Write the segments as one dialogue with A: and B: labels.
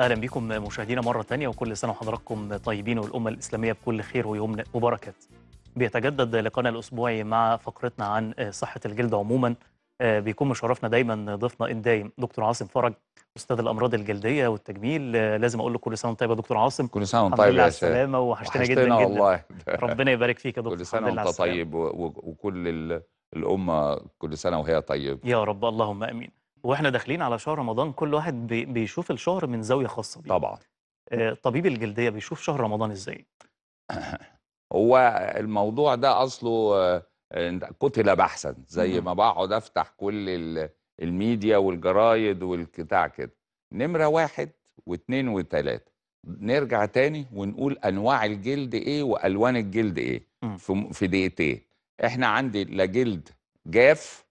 A: اهلا بكم مشاهدينا مره ثانيه وكل سنه وحضراتكم طيبين والامه الاسلاميه بكل خير ويوم مباركات. بيتجدد لقاءنا الاسبوعي مع فقرتنا عن صحه الجلد عموما بيكون مشرفنا دايما ضيفنا ان دايم دكتور عاصم فرج استاذ الامراض الجلديه والتجميل لازم اقول له كل سنه وانت طيب يا دكتور عاصم كل سنه وانت طيب يا شيخ السلامه وحشتنا جدا جدا والله ربنا يبارك فيك يا دكتور كل سنه وانت طيب
B: وكل الامه كل سنه وهي طيب
A: يا رب اللهم امين واحنا داخلين على شهر رمضان كل واحد بيشوف الشهر من زاويه خاصه بيه طبعا آه، طبيب الجلديه بيشوف شهر رمضان ازاي
B: هو الموضوع ده اصله آه، قتل بحثا زي ما بقعد افتح كل الميديا والجرايد والبتاع كده نمره واحد واثنين وثلاثه نرجع تاني ونقول انواع الجلد ايه والوان الجلد ايه في دقيقتين احنا عندي لا جلد جاف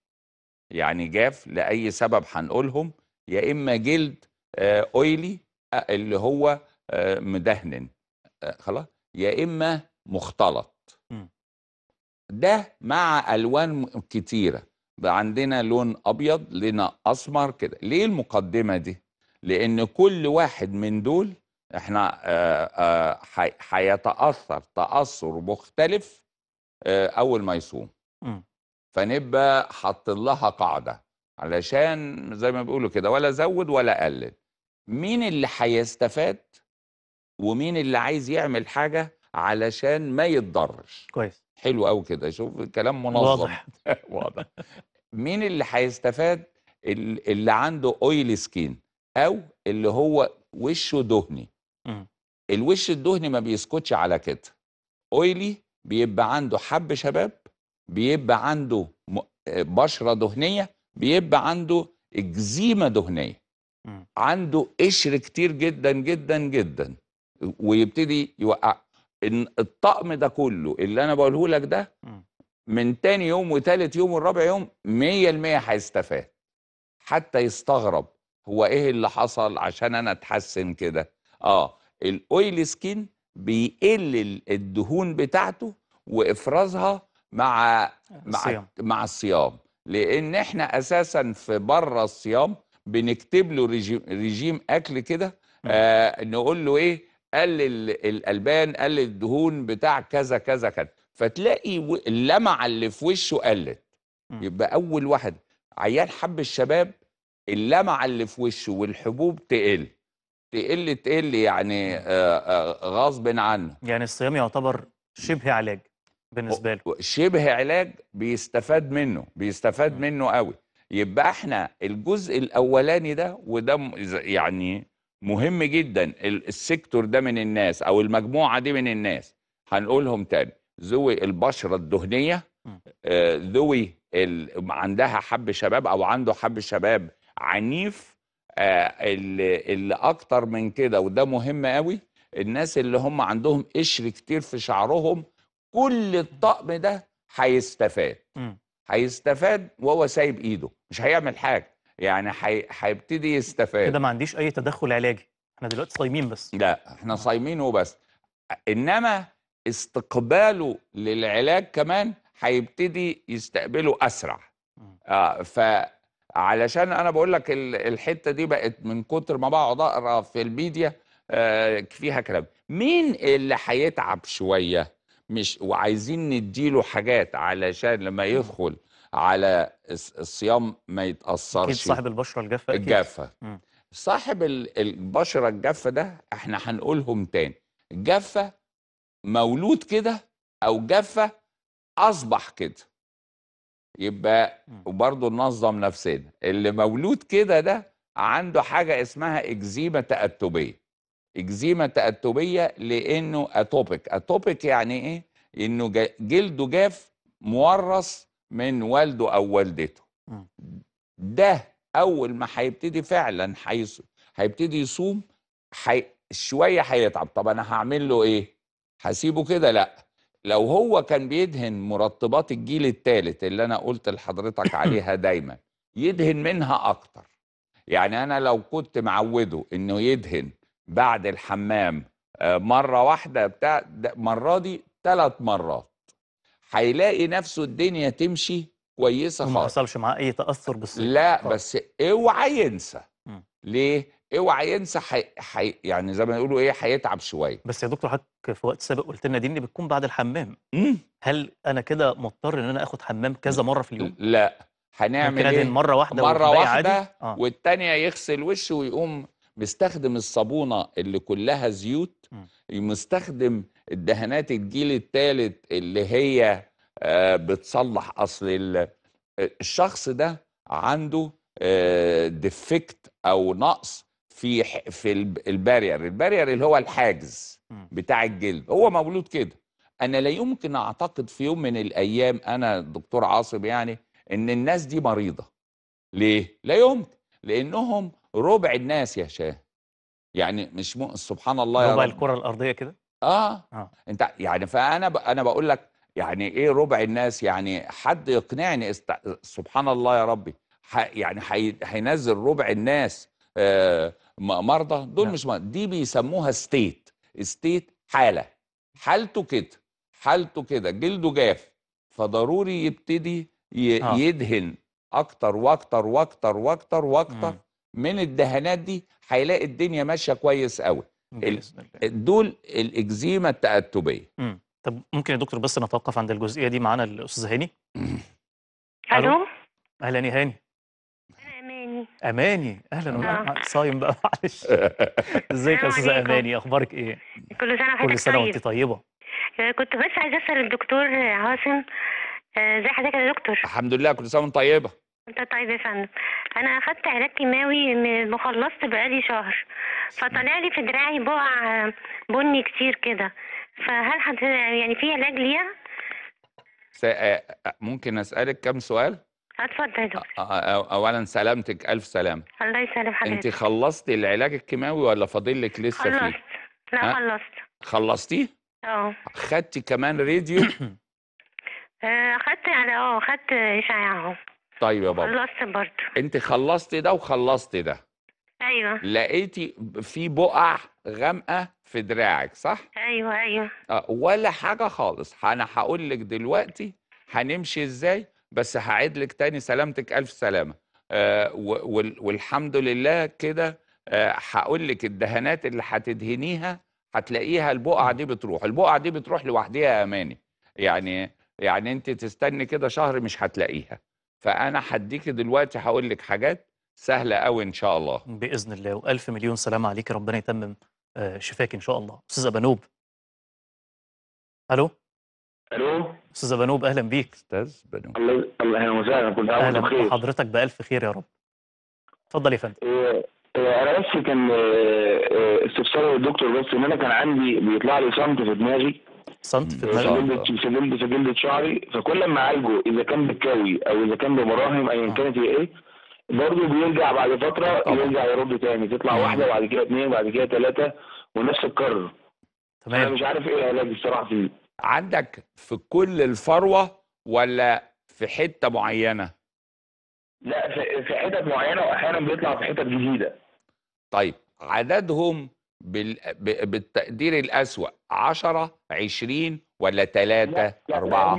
B: يعني جاف لأي سبب هنقولهم يا إما جلد آه، أويلي آه، اللي هو آه، مدهن خلاص يا إما مختلط ده مع ألوان كتيرة عندنا لون أبيض لنا أسمر كده ليه المقدمة دي؟ لأن كل واحد من دول احنا هيتأثر تأثر مختلف أول ما يصوم فنبقى حاطين لها قاعده علشان زي ما بيقولوا كده ولا زود ولا قلل مين اللي هيستفاد ومين اللي عايز يعمل حاجه علشان ما يتضرش كويس حلو قوي كده شوف كلام منظم واضح واضح مين اللي هيستفاد اللي عنده اويل سكين او اللي هو وشه دهني الوش الدهني ما بيسكتش على كده اويلي بيبقى عنده حب شباب بيبقى عنده آه، بشرة دهنية بيبقى عنده اكزيما دهنية عنده قشر كتير جدا جدا جدا ويبتدي يوقع إن الطقم ده كله اللي انا بقوله لك ده من تاني يوم وتالت يوم والرابع يوم 100% هيستفاد حتى يستغرب هو ايه اللي حصل عشان انا اتحسن كده اه الاويل سكين بيقل الدهون بتاعته وافرازها مع الصيام. مع مع الصيام لان احنا اساسا في بره الصيام بنكتب له رجيم, رجيم اكل كده آه نقول له ايه قلل الالبان قلل الدهون بتاع كذا كذا كذا فتلاقي اللمعه اللي في وشه قلت يبقى اول واحد عيان حب الشباب اللمعه اللي في وشه والحبوب تقل تقل تقل يعني آه، آه، غصب عنه يعني الصيام يعتبر شبه علاج بالنسبه له شبه علاج بيستفاد منه بيستفاد م. منه قوي يبقى احنا الجزء الاولاني ده وده يعني مهم جدا السيكتور ده من الناس او المجموعه دي من الناس هنقولهم تاني ذوي البشره الدهنيه آه، ذوي عندها حب شباب او عنده حب شباب عنيف آه، اللي, اللي اكتر من كده وده مهم قوي الناس اللي هم عندهم قشر كتير في شعرهم كل الطقم ده هيستفاد هيستفاد وهو سايب ايده مش هيعمل حاجه يعني هيبتدي يستفاد كده ما عنديش اي تدخل علاجي احنا دلوقتي صايمين بس لا احنا صايمين وبس انما استقباله للعلاج كمان هيبتدي يستقبله اسرع آه فعلشان انا بقول لك الحته دي بقت من كتر ما بقعد اقرا في الميديا آه فيها كلام مين اللي هيتعب شويه مش وعايزين نديله حاجات علشان لما يدخل على الصيام ما يتاثرش اكيد صاحب البشره الجافه الجافه صاحب البشره الجافه ده احنا هنقولهم تاني جافه مولود كده او جافه اصبح كده يبقى وبرضه ننظم نفسنا اللي مولود كده ده عنده حاجه اسمها اكزيما تاتبيه اكزيما تاتبيه لانه اتوبيك اتوبيك يعني ايه انه جلده جاف مورث من والده او والدته ده اول ما هيبتدي فعلا هيبتدي يصوم حي... شويه هيتعب طب انا هعمل له ايه هسيبه كده لا لو هو كان بيدهن مرطبات الجيل الثالث اللي انا قلت لحضرتك عليها دايما يدهن منها اكتر يعني انا لو كنت معوده انه يدهن بعد الحمام آه، مره واحده بتاع المره دي ثلاث مرات هيلاقي نفسه الدنيا تمشي كويسه خالص ما حصلش معاه اي تاثر بس لا طبعا. بس اوعى ينسى م. ليه اوعى ينسى حي... حي... يعني زي ما يقولوا ايه هيتعب شويه بس يا دكتور حضرتك
A: في وقت سابق قلت لنا دي اللي بتكون بعد الحمام مم. هل انا كده مضطر ان انا اخد حمام كذا مره في اليوم
B: لا يعني هنعمل ايه مره واحده مره واحده عادي. آه. والتانيه يغسل وشه ويقوم مستخدم الصابونه اللي كلها زيوت مم. مستخدم الدهانات الجيل الثالث اللي هي آه، بتصلح اصل آه، الشخص ده عنده آه، ديفكت او نقص في في البارير البارير اللي هو الحاجز بتاع الجلد هو مولود كده انا لا يمكن اعتقد في يوم من الايام انا دكتور عاصم يعني ان الناس دي مريضه ليه لا يمكن لانهم ربع الناس يا شاه يعني مش م... سبحان الله ربع يا رب. الكره الارضيه كده اه, آه. انت يعني فانا ب... انا بقول لك يعني ايه ربع الناس يعني حد يقنعني است... سبحان الله يا ربي ح... يعني حي... هينزل ربع الناس آه مرضى دول نعم. مش مرضى دي بيسموها ستيت ستيت حاله حالته كده حالته كده جلده جاف فضروري يبتدي ي... آه. يدهن اكتر واكتر واكتر واكتر واكتر من الدهانات دي هيلاقي الدنيا ماشيه كويس قوي دول الاكزيما التأتبية طب ممكن يا دكتور بس نتوقف عند الجزئية دي معانا الأستاذ هاني
A: ألو أهلا يا هاني أماني أماني أهلا وسهلا آه. آه، صايم بقى معلش ازيك يا أستاذة أماني أخبارك إيه؟
B: كل سنة وحضرتك كل سنة وأنت طيب. طيبة آه، كنت بس عايزة أسأل الدكتور عاصم ازي حضرتك يا دكتور؟ الحمد لله كل سنة وأنت طيبة طيب يا فندم انا اخدت علاج كيماوي وخلصت بقالي شهر فطلع لي في دراعي بقع بني كتير كده فهل حد يعني في علاج ليها آه، آه، ممكن اسالك كم سؤال اتفضل يا آه، اولا سلامتك الف سلامه الله يسلم حضرتك انت خلصتي العلاج الكيماوي ولا فاضل لك لسه خلصت. فيه لا خلصت خلصتي؟ اه خدتي كمان راديو اخدت على اه خدت يعني، اشعه طيب يا بابا خلصت برضه انت خلصتي ده وخلصتي ده ايوه لقيتي في بقع غامقه في دراعك صح ايوه ايوه أه ولا حاجه خالص انا هقول لك دلوقتي هنمشي ازاي بس هعيد لك تاني سلامتك الف سلامه أه والحمد لله كده آه، هقول أه لك الدهانات اللي هتدهنيها هتلاقيها البقعه دي بتروح البقعه دي بتروح لوحديها يا اماني يعني يعني انت تستني كده شهر مش هتلاقيها فانا هديكي دلوقتي هقول لك حاجات سهله قوي ان شاء الله
A: باذن الله والف مليون سلامه عليك ربنا يتمم آه، شفاك ان شاء الله استاذ ابانوب الو الو استاذ بنوب اهلا بيك استاذ بنوب الله الله اهلا وسهلا كل عام اهلا بالف خير يا رب اتفضل يا فندم
B: إيه، إيه، انا بس كان آه، آه، استفسار للدكتور بس ان انا كان عندي بيطلع لي صمت في دماغي سنت في دماغك في جلد شعري فكل ما اعالجه اذا كان بكاوي او اذا كان بمراهم ايا آه. كانت هي ايه برضه بيرجع بعد فتره يرجع يرد تاني تطلع مم. واحده وبعد كده اثنين وبعد كده ثلاثه ونفس الكرر تمام انا مش عارف ايه العلاج الصراحه فيه عندك في كل الفروه ولا في حته معينه؟ لا في حتت معينه واحيانا بيطلع في حتت جديده طيب عددهم بال... بالتقدير الأسوأ 10 20 ولا 3 4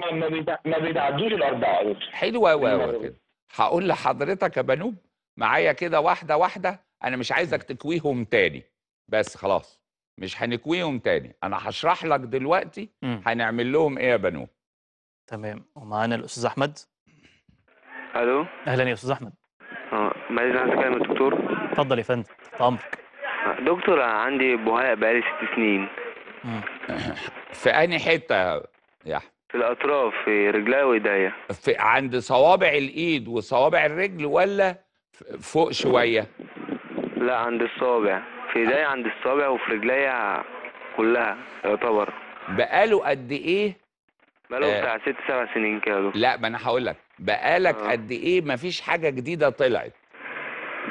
B: ما بيتعدوش الأربعة حلوة قوي كده هقول لحضرتك يا بنوب معايا كده واحدة واحدة أنا مش عايزك تكويهم تاني بس خلاص مش هنكويهم تاني أنا هشرح لك دلوقتي هنعمل لهم إيه يا بنوب تمام ومعانا الأستاذ أحمد ألو أهلا يا أستاذ أحمد اه ما عايز أتكلم الدكتور اتفضل
A: يا فندم تحت أمرك
B: دكتور أنا عندي بهاء بقالي ست سنين في أنهي حتة يا أحمد؟ في الأطراف في رجليا وإيديا في عند صوابع الإيد وصوابع الرجل ولا فوق شوية؟ لا عند الصوابع في إيديا عند الصابع وفي رجليا كلها يعتبر بقاله قد إيه؟ بقاله آه. بتاع ست سبع سنين كده لا ما أنا هقول لك بقالك آه. قد إيه مفيش حاجة جديدة طلعت؟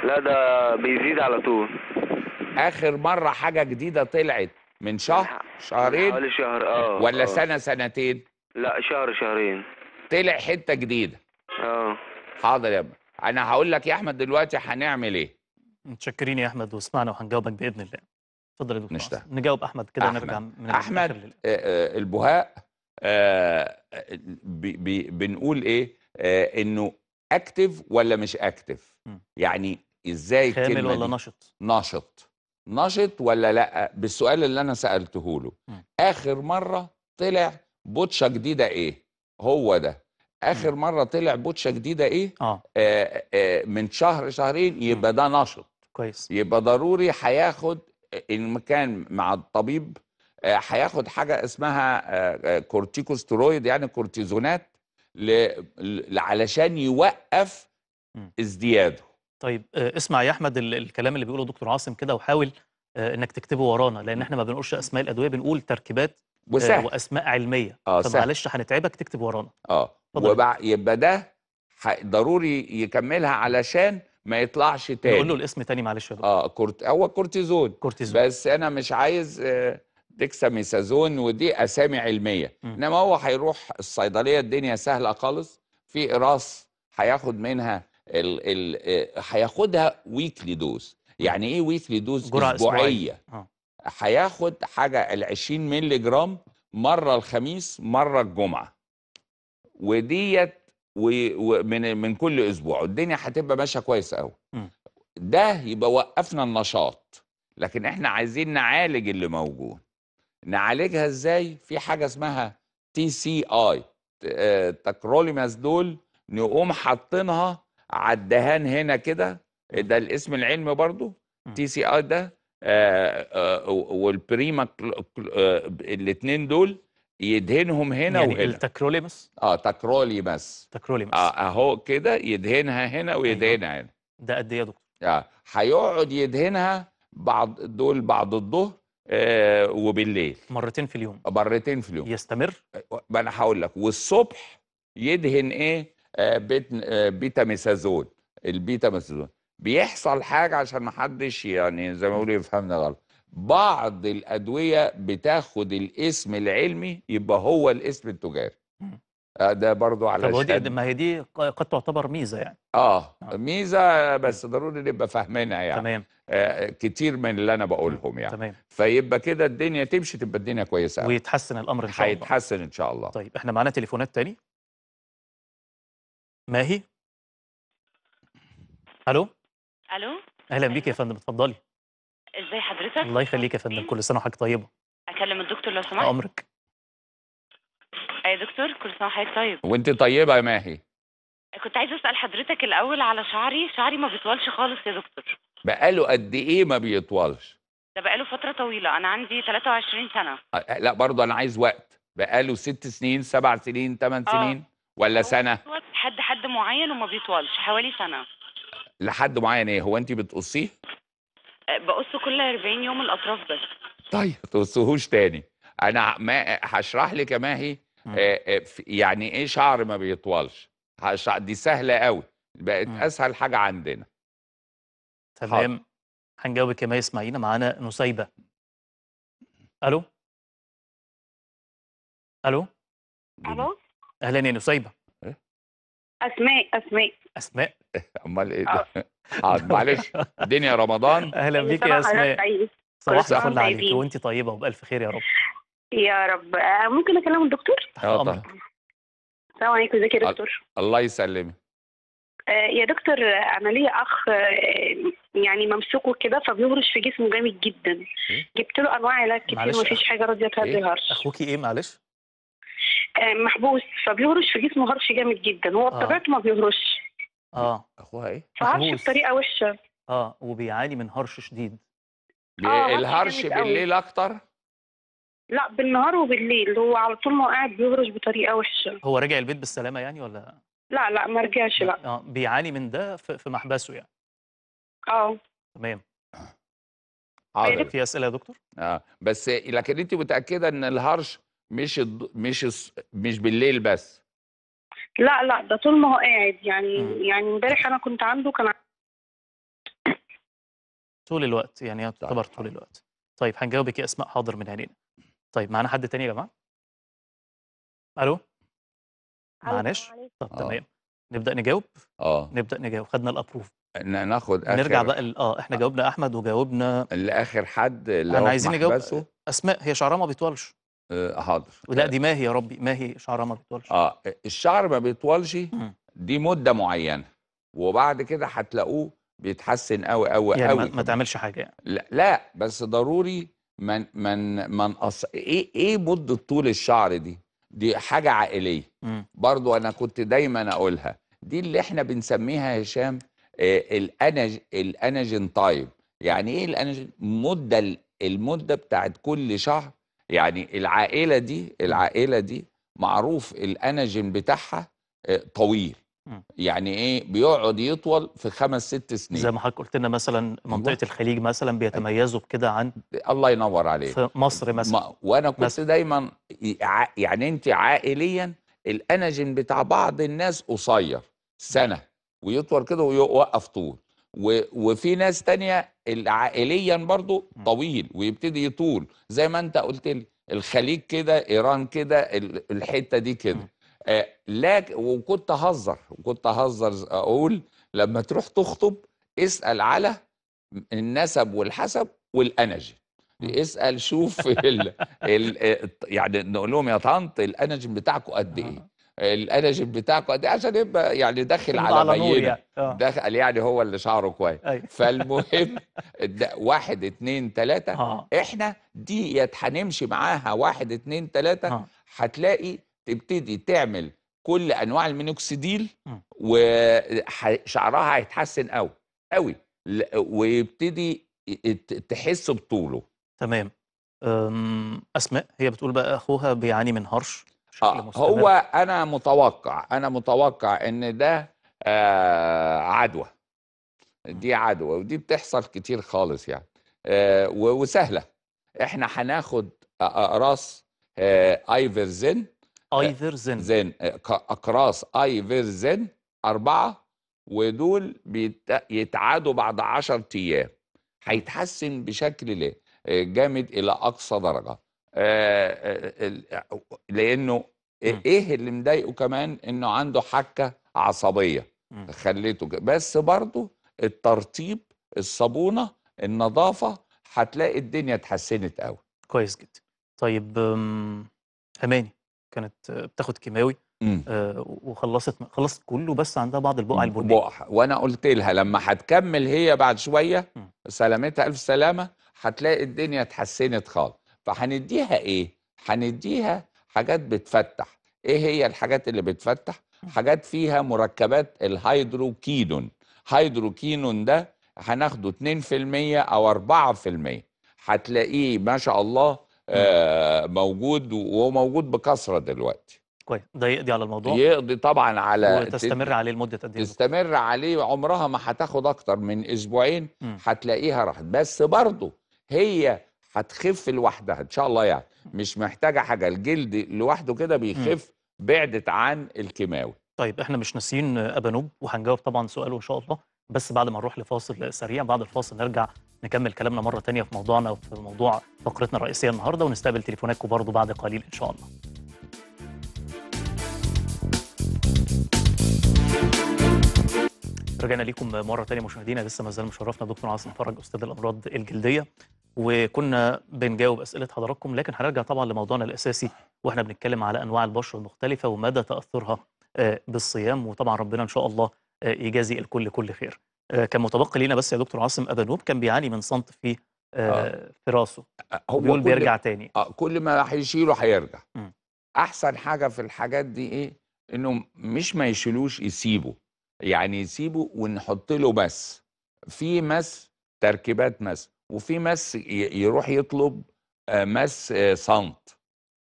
B: لا ده بيزيد على طول اخر مره حاجه جديده طلعت من شهر شهرين حوالي شهر اه ولا أوه. سنه سنتين لا شهر شهرين طلع حته جديده اه حاضر يا ابا انا هقول لك يا احمد دلوقتي هنعمل ايه
A: متشكرين يا احمد واسمعنا وهنجاوبك باذن الله اتفضل يا دكتور نجاوب احمد كده نرجع من احمد آه،,
B: آه البهاء آه،, آه بي بي بنقول ايه آه انه اكتف ولا مش اكتف يعني ازاي كامل ولا نشط نشط نشط ولا لا بالسؤال اللي انا سالته له م. اخر مره طلع بوتشه جديده ايه هو ده اخر م. مره طلع بوتشه جديده ايه آه. آه آه من شهر شهرين يبقى ده نشط كويس يبقى ضروري هياخد ان كان مع الطبيب آه، هياخد حاجه اسمها آه، آه، كورتيكوسترويد يعني كورتيزونات ل... علشان يوقف ازدياده طيب آه، اسمع يا احمد الكلام
A: اللي بيقوله دكتور عاصم كده وحاول آه، انك تكتبه ورانا لان احنا ما بنقولش اسماء الادويه بنقول تركيبات
B: آه، وسهل. واسماء علميه اه فمعلش
A: هنتعبك تكتب ورانا
B: اه وبع... يبقى ده ضروري يكملها علشان ما يطلعش تاني نقول له الاسم تاني معلش يا دكتور اه كورت... هو كورتيزون كورتيزون بس انا مش عايز ديكساميسازون ودي اسامي علميه م. انما هو هيروح الصيدليه الدنيا سهله خالص في قراص هياخد منها آه، هياخدها ويكلي دوز يعني ايه ويكلي دوز جرعة اسبوعيه آه. هياخد حاجه ال 20 مللي جرام مره الخميس مره الجمعه وديت ومن من كل اسبوع الدنيا هتبقى ماشيه كويس قوي ده يبقى وقفنا النشاط لكن احنا عايزين نعالج اللي موجود نعالجها ازاي في حاجه اسمها تي سي اي آه، تكروليماس دول نقوم حاطينها على الدهان هنا كده ده الاسم العلمي برضو تي سي اي ده آه، آه، آه، والبريما الاثنين دول يدهنهم هنا يعني وهنا التكروليمس اه تكروليمس تكروليمس اه اهو كده يدهنها هنا ويدهنها أيوه. هنا ده قد ايه يا دكتور؟ اه هيقعد يدهنها بعض دول بعد الظهر آه وبالليل مرتين في اليوم مرتين في اليوم يستمر ما انا هقول لك والصبح يدهن ايه آه، آه، بيتا ميثازون البيتا ميثازون بيحصل حاجه عشان ما حدش يعني زي ما بيقولوا يفهمنا غلط بعض الادويه بتاخد الاسم العلمي يبقى هو الاسم التجاري آه، ده برضو على طب ما هي دي
A: قد تعتبر ميزه يعني
B: آه. اه ميزه بس ضروري نبقى فاهمينها يعني تمام آه كتير من اللي انا بقولهم يعني تمام فيبقى كده الدنيا تمشي تبقى الدنيا كويسه ويتحسن الامر ان شاء الله هيتحسن ان شاء الله طيب احنا معانا تليفونات تاني
A: ماهي؟ ألو؟ ألو؟ أهلا بيك يا فندم اتفضلي.
B: إزاي حضرتك؟ الله
A: يخليك يا فندم كل سنة وحضرتك طيبة.
B: أكلم الدكتور لو سمحت؟ أمرك. يا دكتور كل سنة وحضرتك طيب. وأنت طيبة يا ماهي. كنت عايزة أسأل حضرتك الأول على شعري، شعري ما بيطولش خالص يا دكتور. بقاله قد إيه ما بيطولش؟ ده بقاله فترة طويلة، أنا عندي 23 سنة. لا برضه أنا عايز وقت، بقاله ست سنين، سبع سنين، ثمان آه. سنين. ولا سنه حد حد معين وما بيطولش حوالي سنه لحد معين ايه هو انت بتقصيه أه، بقصه كل 40 يوم الاطراف بس طيب تقصهوش تاني انا ما هشرح لك ما هي أه، أه، يعني ايه شعر ما بيطولش دي سهله قوي بقت اسهل حاجه عندنا تمام
A: هنجاوبك يا ما اسمعينا معانا نسيبه الو الو الو اهلا يا نصيبه إيه؟
B: اسماء اسماء
A: اسماء امال ايه ده آه. معلش دنيا رمضان اهلا بيك يا اسماء صباح الفل عليكي وانت طيبه وبالف خير يا رب
B: يا رب آه، ممكن اكلم الدكتور اه طبعا السلام عليكم ازيك يا دكتور الله يسلمك آه، يا دكتور انا ليا اخ يعني ممسوك وكده فبيورش في جسمه جامد جدا إيه؟ جبت له انواع علاج كتير مفيش حاجه راضيه تهدي إيه؟
A: اخوكي ايه معلش
B: آه، محبوس فبيهرش في جسمه هرش جامد جدا هو آه. بطبيعته ما بيهرش
A: اه اخوها ايه فهرش بطريقه وحشه اه وبيعاني من هرش شديد
B: آه الهرش بالليل اكتر لا بالنهار وبالليل هو على طول ما قاعد بيهرش بطريقه وحشه
A: هو رجع البيت بالسلامه يعني ولا
B: لا لا ما رجعش لا اه
A: بيعاني من ده في محبسه يعني اه تمام
B: عارف طيب. في اسئله يا دكتور اه بس لكن انت متاكده ان الهرش مش الد... مش الس... مش بالليل بس لا لا ده طول ما هو قاعد يعني مم. يعني امبارح انا كنت عنده كان
A: طول الوقت يعني طيب، يعتبر طول طيب. الوقت طيب هنجاوبك يا اسماء حاضر من عينينا طيب معانا حد تاني يا جماعه الو معلش طب تمام آه. نبدا نجاوب اه نبدا نجاوب خدنا الابروف
B: ناخد اخر نرجع بقى
A: ال... اه احنا آه. جاوبنا احمد وجاوبنا لاخر حد اللي هو عايزين نجاوب اسماء هي شعرها ما بيطولش
B: آه، حاضر لا آه. دي ما هي يا ربي ما هي شعرها ما بيطولش اه الشعر ما بيطولش دي مده معينه وبعد كده هتلاقوه بيتحسن قوي قوي يعني قوي ما تعملش حاجه يعني. لا, لا بس ضروري من من من أص... ايه ايه مده طول الشعر دي دي حاجه عائليه برضو انا كنت دايما اقولها دي اللي احنا بنسميها هشام آه الانج الانجن تايب يعني ايه الانجن مده المده بتاعت كل شهر يعني العائله دي العائله دي معروف الاناجين بتاعها آه، طويل يعني ايه بيقعد يطول في خمس ست سنين زي ما حضرتك قلت لنا مثلا أيوة. منطقه الخليج مثلا بيتميزوا بكده عن الله ينور عليك في مصر مثلا ما وانا كنت مثلا. دايما يعني انت عائليا الاناجين بتاع بعض الناس قصير سنه ويطول كده ويوقف طول وفي ناس تانية عائليا برضو طويل ويبتدي يطول زي ما انت قلت لي الخليج كده ايران كده الحته دي كده آه وكنت اهزر وكنت اهزر اقول لما تروح تخطب اسال على النسب والحسب والانرجي اسال شوف ال ال يعني نقول لهم يا طنط الانرجي بتاعكم قد ايه الانرجي بتاعكم قد إيه؟ عشان يبقى يعني داخل على, على بينه يعني. آه. دخل يعني هو اللي شعره كويس فالمهم واحد اتنين تلاته ها. آه. احنا دي هنمشي معاها واحد اتنين تلاته آه. هتلاقي تبتدي تعمل كل انواع المينوكسيديل وشعرها هيتحسن قوي قوي ويبتدي تحس بطوله
A: تمام اسماء هي بتقول بقى اخوها بيعاني من هرش
B: آه مستمر. هو انا متوقع انا متوقع ان ده آه عدوى دي عدوى ودي بتحصل كتير خالص يعني آه وسهله احنا هناخد اقراص آه ايفرزن ايفرزن آه، زين آه، اقراص ايفرزن اربعه ودول يتعادوا بعد 10 ايام هيتحسن بشكل ليه آه، جامد الى اقصى درجه آه، آه، آه، لانه ايه اللي مضايقه كمان انه عنده حكه عصبيه خليته بس برضه الترطيب الصابونه النظافه هتلاقي الدنيا اتحسنت قوي كويس جدا طيب آمم، اماني كانت بتاخد كيماوي آه وخلصت خلصت كله بس عندها بعض البقع البنيه بقع وانا قلت لها لما هتكمل هي بعد شويه سلامتها الف سلامه هتلاقي الدنيا اتحسنت خالص فهنديها ايه هنديها حاجات بتفتح ايه هي الحاجات اللي بتفتح حاجات فيها مركبات الهيدروكينون هيدروكينون ده هناخده 2% او 4% هتلاقيه ما شاء الله آه، موجود وموجود بكثره دلوقتي كويس ده يقضي على الموضوع يقضي طبعا على وتستمر عليه لمده قد ايه تستمر عليه عمرها ما هتاخد اكتر من اسبوعين هتلاقيها راحت بس برضه هي هتخف لوحدها ان شاء الله يعني مش محتاجه حاجه الجلد لوحده كده بيخف بعدت عن الكيماوي طيب احنا مش ناسيين
A: ابانوب وهنجاوب طبعا سؤاله ان شاء الله بس بعد ما نروح لفاصل سريع بعد الفاصل نرجع نكمل كلامنا مره ثانيه في موضوعنا وفي موضوع فقرتنا الرئيسيه النهارده ونستقبل تليفوناتكم برضه بعد قليل ان شاء الله رجعنا لكم مره ثانيه مشاهدينا لسه ما زال مشرفنا دكتور عاصم فرج استاذ الامراض الجلديه وكنا بنجاوب اسئله حضراتكم لكن هنرجع طبعا لموضوعنا الاساسي واحنا بنتكلم على انواع البشره المختلفه ومدى تاثرها آه، بالصيام وطبعا ربنا ان شاء الله آه، يجازي الكل كل خير آه، كان متبقي لينا بس يا دكتور عاصم ابانوب كان بيعاني من صنط في في راسه
B: هو بيقول بيرجع تاني آه كل ما هيشيله هيرجع احسن حاجه في الحاجات دي ايه انه مش ما يشيلوش يسيبه يعني يسيبه ونحط له مس في مس تركيبات مس وفي مس يروح يطلب آه، مس آه، صمت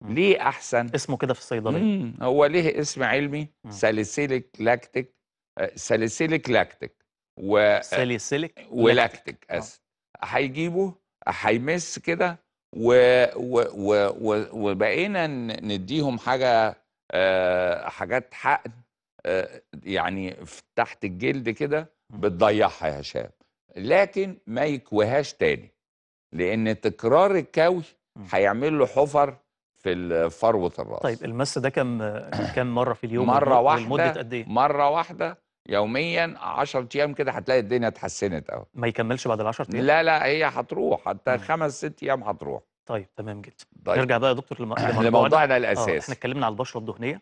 B: ليه احسن اسمه كده في الصيدليه هو ليه اسم علمي ساليسيليك لاكتيك آه، ساليسيليك لاكتيك و ساليسيليك ولاكتيك اسيد هيجيبه هيمس كده و... و... و... و... وبقينا نديهم حاجه آه حاجات حقن آه يعني تحت الجلد كده بتضيعها يا شاب لكن ما يكويهاش تاني لان تكرار الكوي إمم. هيعمل له حفر في فروه الراس طيب
A: المس ده كم كم مره في اليوم مره واحده لمده قد
B: ايه مره واحده يوميا 10 ايام كده هتلاقي الدنيا اتحسنت قوي ما يكملش بعد ال 10 ايام لا لا هي هتروح حتى إمم. خمس ست ايام هتروح طيب تمام جدا طيب. نرجع بقى يا دكتور لموضوعنا آه، الاساسي احنا اتكلمنا على البشره الدهنيه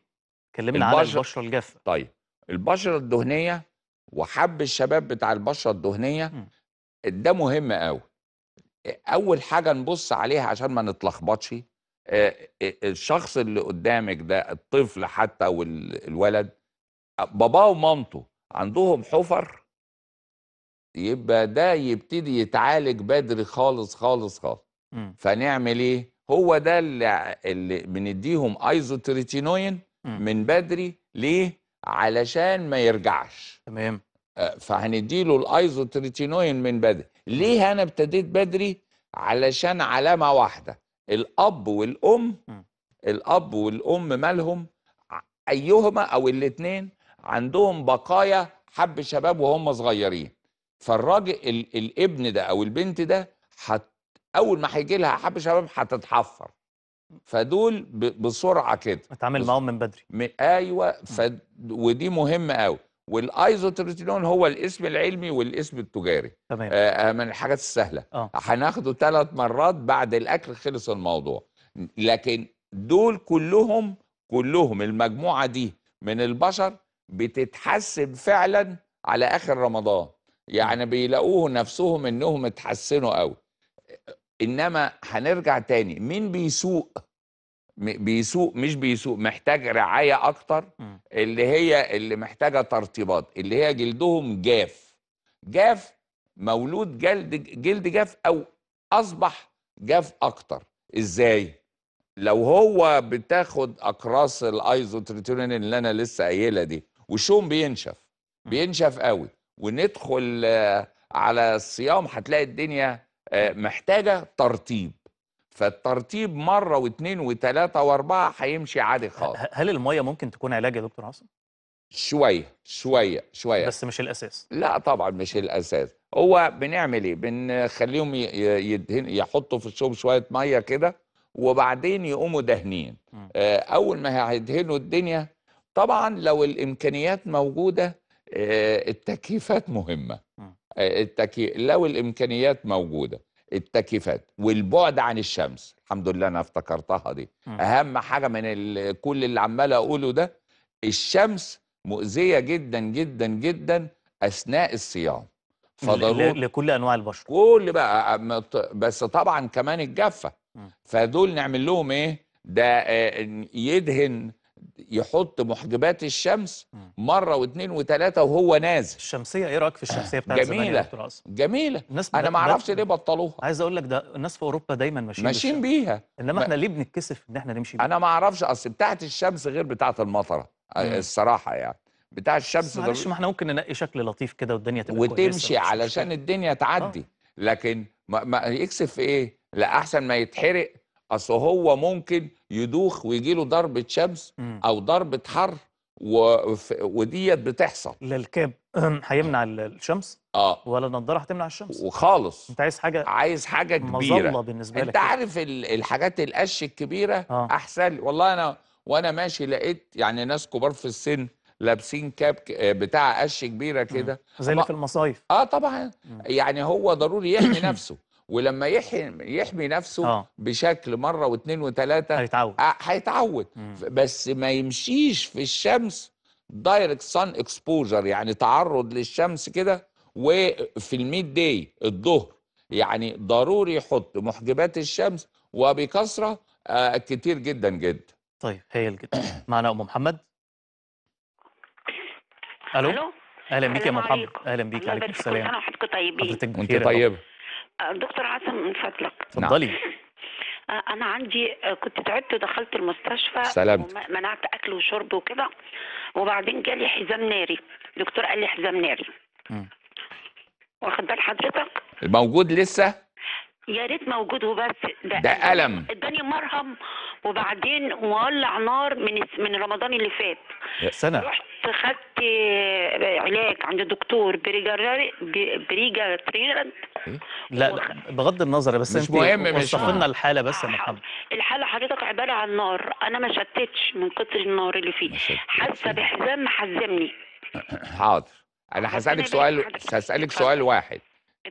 B: اتكلمنا البشر... على البشره الجافه طيب البشره الدهنيه وحب الشباب بتاع البشره الدهنيه ده مهم قوي اول حاجه نبص عليها عشان ما نتلخبطش الشخص اللي قدامك ده الطفل حتى والولد باباه ومامته عندهم حفر يبقى ده يبتدي يتعالج بدري خالص خالص خالص م. فنعمل ايه هو ده اللي, اللي بنديهم ايزوتريتينوين من بدري ليه علشان ما يرجعش تمام آه، فهنديله الايزوتريتينوين من بدري ليه انا ابتديت بدري علشان علامه واحده الاب والام م. الاب والام مالهم ايهما او الاثنين عندهم بقايا حب شباب وهم صغيرين فالراجل الابن ده او البنت ده حت اول ما هيجي لها حب شباب هتتحفر فدول بسرعه كده اتعامل معاهم من بدري م... ايوه ف... ودي مهمه قوي والايزوتريتينول هو الاسم العلمي والاسم التجاري تمام آه, آه، من الحاجات السهله آه. هناخده ثلاث مرات بعد الاكل خلص الموضوع لكن دول كلهم كلهم المجموعه دي من البشر بتتحسن فعلا على اخر رمضان يعني بيلاقوه نفسهم انهم اتحسنوا قوي انما هنرجع تاني مين بيسوق بيسوق مش بيسوق محتاج رعايه اكتر اللي هي اللي محتاجه ترطيبات اللي هي جلدهم جاف جاف مولود جلد جلد جاف او اصبح جاف اكتر ازاي لو هو بتاخد اقراص الايزوتريتونين اللي انا لسه قايلها دي وشهم بينشف بينشف قوي وندخل آه، على الصيام هتلاقي الدنيا آه، محتاجه ترطيب فالترطيب مره واثنين وثلاثه واربعه هيمشي عادي خالص هل الميه ممكن تكون علاج يا دكتور عاصم شويه شويه شويه بس مش الاساس لا طبعا مش الاساس هو بنعمل ايه بنخليهم يدهن يحطوا في الشوب شويه ميه كده وبعدين يقوموا دهنين آه، اول ما هيدهنوا الدنيا طبعا لو الامكانيات موجوده آه، التكييفات مهمه التكي لو الامكانيات موجوده التكييفات والبعد عن الشمس الحمد لله انا افتكرتها دي م. اهم حاجه من كل اللي عمال اقوله ده الشمس مؤذيه جدا جدا جدا اثناء الصيام فضروري لكل انواع البشر كل بقى بس طبعا كمان الجافه فدول نعمل لهم ايه ده يدهن يحط محجبات الشمس مره واثنين وثلاثه وهو نازل الشمسيه ايه رايك في الشمسيه بتاعت جميله زمان جميله انا ما اعرفش ليه بطلوها عايز اقول لك ده الناس في اوروبا دايما ماشيين ماشيين
A: بيها انما احنا ليه بنتكسف ان احنا نمشي بيها
B: انا ما اعرفش اصل بتاعت الشمس غير بتاعت المطره آه، الصراحه يعني بتاع الشمس معلش ما احنا ممكن ننقي شكل لطيف كده والدنيا تبقى وتمشي علشان الدنيا تعدي آه. لكن ما, ما في ايه لا احسن ما يتحرق اصل هو ممكن يدوخ ويجي له ضربه شمس او ضربه حر و... وديت بتحصل لا الكاب هيمنع الشمس اه ولا النضاره هتمنع الشمس وخالص انت عايز حاجه عايز حاجه كبيره مظله بالنسبه انت لك انت عارف الحاجات القش الكبيره آه. احسن والله انا وانا ماشي لقيت يعني ناس كبار في السن لابسين كاب آه، بتاع قش كبيره كده زي اللي في المصايف اه طبعا مم. يعني هو ضروري يحمي نفسه ولما يحمي, يحمي نفسه أوه. بشكل مره واثنين وثلاثه هيتعود آه، هيتعود بس ما يمشيش في الشمس دايركت سان اكسبوجر يعني تعرض للشمس كده وفي الميد داي الظهر يعني ضروري يحط محجبات الشمس وبكثره آه كتير جدا جدا طيب هايل جدا معنا ام محمد الو ألو. اهلا بيك يا محمد اهلا بيك عليكم السلام انا وحضرتك طيبين انت طيبه دكتور عاصم من فضلك تفضلي نعم. انا عندي كنت تعبت ودخلت المستشفى سلامت منعت اكل وشرب وكده وبعدين جالي حزام ناري دكتور قال لي حزام ناري واخد بال حضرتك موجود لسه يا ريت موجوده بس ده, ده ألم اداني مرهم وبعدين مولع نار من من رمضان اللي فات سنة رحت خدت آه، علاج عند الدكتور بريجر بريجر تريلاند
A: إيه؟ لا, لا بغض النظر بس مش مهم مش مهم الحاله بس يا محمد
B: الحاله حضرتك عباره عن نار انا ما شتتش من كتر النار اللي فيه حاسه بحزام محزمني حاضر انا هسالك سؤال هسالك سؤال واحد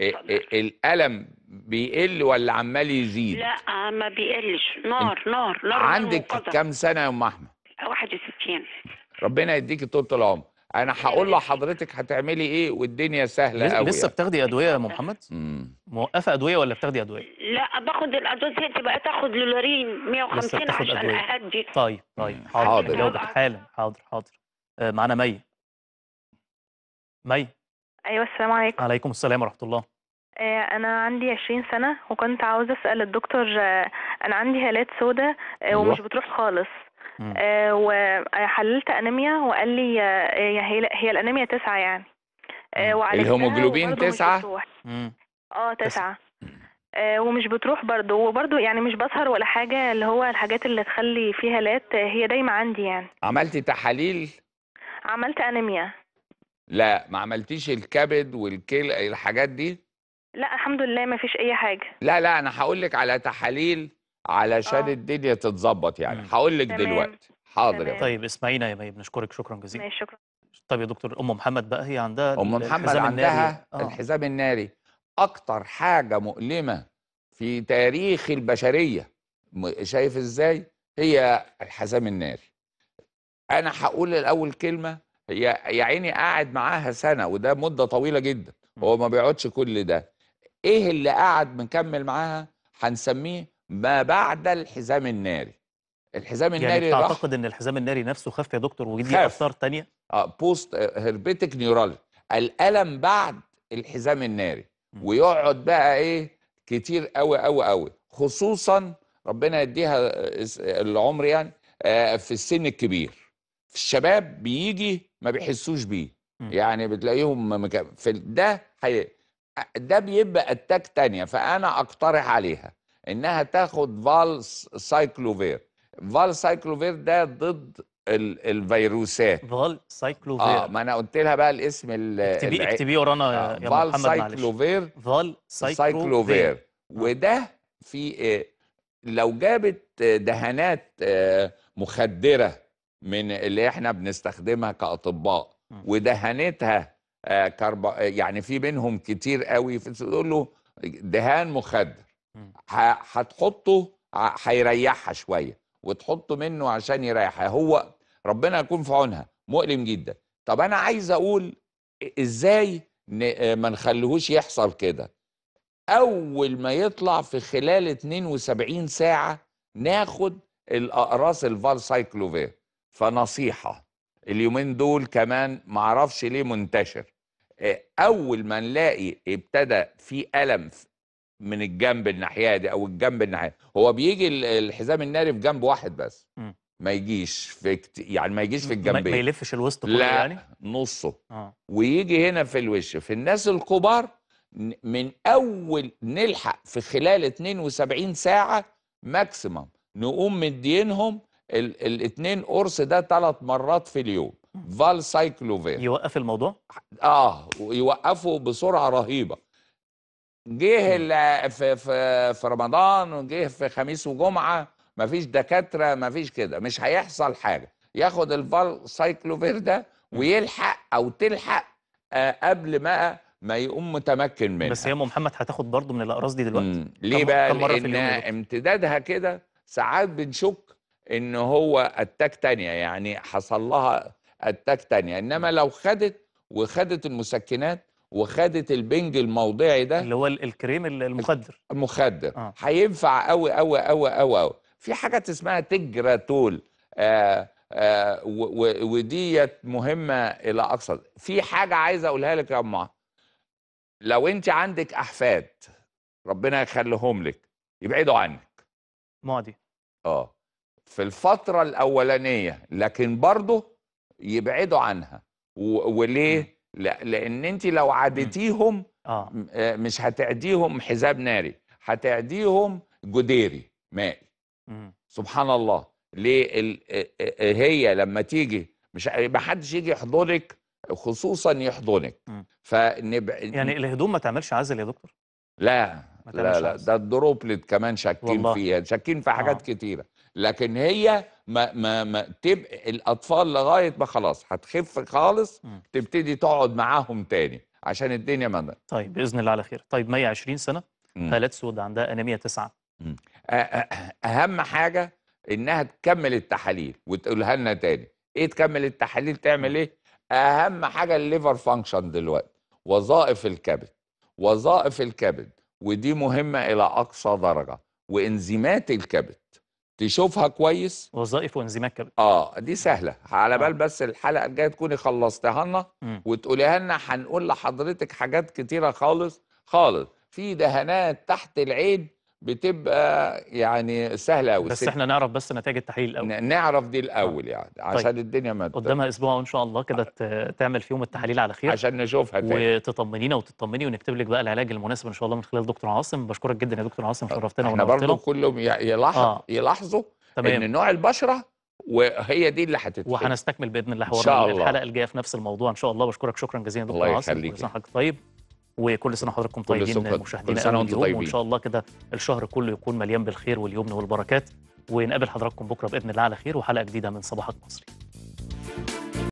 B: إيه، إيه، الالم بيقل ولا عمال يزيد لا آه، ما بيقلش نار نار نار عندك كام سنه يا ام احمد 61 ربنا يديكي طول العمر انا هقول لحضرتك هتعملي ايه والدنيا سهله قوي لسه يعني. بتاخدي ادويه يا ام محمد موقفه
A: ادويه ولا بتاخدي ادويه
B: لا باخد الادويه دي بقى تاخد لولارين 150 عشان اهدي
A: طيب طيب حاضر حاضر حالا حاضر حاضر حاضر. آه، معانا مي مي
B: ايوه السلام عليكم
A: عليكم السلام ورحمه الله
B: آه، انا عندي 20 سنه وكنت عاوزه اسال الدكتور آه، انا عندي هالات سوداء آه، أيوة. ومش بتروح خالص وحللت انيميا وقال لي هي هي الانيميا تسعة يعني الهيموجلوبين إيه، تسعة اه تسعة ومش بتروح برضو وبرضو يعني مش بسهر ولا حاجه اللي هو الحاجات اللي تخلي فيها هالات هي دايما عندي يعني عملتي تحاليل عملت انيميا لا ما عملتيش الكبد والكلى الحاجات دي لا الحمد لله ما فيش اي حاجه لا لا انا هقول لك على تحاليل علشان أوه. الدنيا تتظبط يعني هقول لك دلوقتي حاضر تمام. طيب اسمعينا يا مي بنشكرك شكرا جزيلا ماشي شكرا طب يا دكتور ام محمد بقى هي عندها ام محمد عندها الناري. آه. الحزام الناري اكتر حاجه مؤلمه في تاريخ البشريه شايف ازاي هي الحزام الناري انا هقول الاول كلمه يا عيني قاعد معاها سنه وده مده طويله جدا هو ما بيقعدش كل ده ايه اللي قعد مكمل معاها هنسميه ما بعد الحزام الناري الحزام يعني الناري يعني تعتقد ان الحزام الناري نفسه خف يا دكتور ودي اثار تانية اه بوست هربيتك نيورال الالم بعد الحزام الناري ويقعد بقى ايه كتير قوي قوي قوي خصوصا ربنا يديها آه، العمر يعني آه، في السن الكبير الشباب بيجي ما بيحسوش بيه يعني بتلاقيهم في ده حي... ده بيبقى اتاك تانية فانا اقترح عليها انها تاخد فال سايكلوفير فال سايكلوفير ده ضد ال... الفيروسات فال سايكلوفير اه ما انا قلت لها بقى الاسم ال... اكتبيه اكتبيه ورانا يا فال آه، محمد سايكلوفير فال سايكلوفير وده في إيه؟ لو جابت دهانات آه، مخدره من اللي احنا بنستخدمها كاطباء ودهنتها كربا آه، كرب... يعني في منهم كتير قوي تقول له دهان مخدر هتحطه هيريحها شويه وتحط منه عشان يريحها هو ربنا يكون في عونها مؤلم جدا طب انا عايز اقول ازاي آه، ما نخليهوش يحصل كده اول ما يطلع في خلال 72 ساعه ناخد الاقراص الفالسايكلوفير فنصيحه اليومين دول كمان معرفش ليه منتشر آه، اول ما نلاقي ابتدى في الم من الجنب الناحيه دي او الجنب الناحيه هو بيجي الحزام الناري في جنب واحد بس ما يجيش في كت... يعني ما يجيش في الجنبين ما يلفش الوسط كله لا يعني نصه آه. ويجي هنا في الوش في الناس الكبار من اول نلحق في خلال 72 ساعه ماكسيمم نقوم مدينهم الاثنين قرص ده ثلاث مرات في اليوم فالسايكلوفير يوقف الموضوع؟ اه ويوقفه بسرعه رهيبه جه في في في رمضان وجه في خميس وجمعه مفيش دكاتره مفيش كده مش هيحصل حاجه ياخد الفالسايكلوفير ده ويلحق او تلحق آه قبل ما ما يقوم متمكن منها بس هي ام محمد هتاخد برضه من الاقراص دي دلوقتي ليه بقى لان امتدادها كده ساعات بنشك ان هو اتاك تانية يعني حصل لها اتاك تانية انما لو خدت وخدت المسكنات وخدت البنج الموضعي ده اللي هو الكريم المخدر المخدر آه. هينفع قوي قوي قوي قوي قوي في حاجه اسمها تجراتول آه آه وديت مهمه الى اقصى في حاجه عايز اقولها لك يا امه لو انت عندك احفاد ربنا يخليهم لك يبعدوا عنك ماضي اه في الفترة الأولانية لكن برضه يبعدوا عنها وليه؟ لا لأن أنت لو عادتيهم آه. آه، مش هتعديهم حزاب ناري هتعديهم جديري مائي سبحان الله ليه آه، هي لما تيجي مش ما حدش يجي يحضنك خصوصا يحضنك فنب... يعني الهدوم ما تعملش عزل يا دكتور لا لا لا ده الدروبلت كمان شاكين والله. فيها شاكين في حاجات آه. كتيره لكن هي ما ما ما تبقى الاطفال لغايه ما خلاص هتخف خالص تبتدي تقعد معاهم تاني عشان الدنيا ما طيب باذن الله على خير طيب مي 20 سنه هالات سود عندها انيميا 9 اهم حاجه انها تكمل التحاليل وتقولها لنا تاني ايه تكمل التحاليل تعمل ايه اهم حاجه الليفر فانكشن دلوقتي وظائف الكبد وظائف الكبد ودي مهمه الى اقصى درجه وانزيمات الكبد تشوفها كويس وظائف وانزيمات كده اه دي سهله على بال آه. بس الحلقه الجايه تكوني خلصتها لنا وتقوليها لنا هنقول لحضرتك حاجات كتيره خالص خالص في دهانات تحت العين بتبقى يعني سهله قوي بس احنا نعرف بس نتائج التحليل الاول نعرف دي الاول آه. يعني طيب. عشان طيب. الدنيا ما قدامها
A: اسبوع ان شاء الله كده تعمل فيهم التحاليل على خير عشان نشوفها تاني وتطمنينا وتطمني ونكتب لك بقى العلاج المناسب ان شاء الله من خلال دكتور عاصم بشكرك جدا يا دكتور عاصم شرفتنا ونورتنا احنا برضه
B: كلهم يلاحظ آه. يلاحظوا تمام. ان نوع البشره وهي دي اللي هتتفق وهنستكمل باذن الله حوارنا الحلقه الجايه في نفس الموضوع ان شاء الله بشكرك
A: شكرا جزيلا دكتور عاصم الله يخليك طيب وكل سنه حضراتكم طيبين مشاهدينا كل سنه وانتم طيبين وان شاء الله كده الشهر كله يكون مليان بالخير واليمن والبركات ونقابل حضراتكم بكره باذن الله على خير وحلقه جديده من صباحك مصري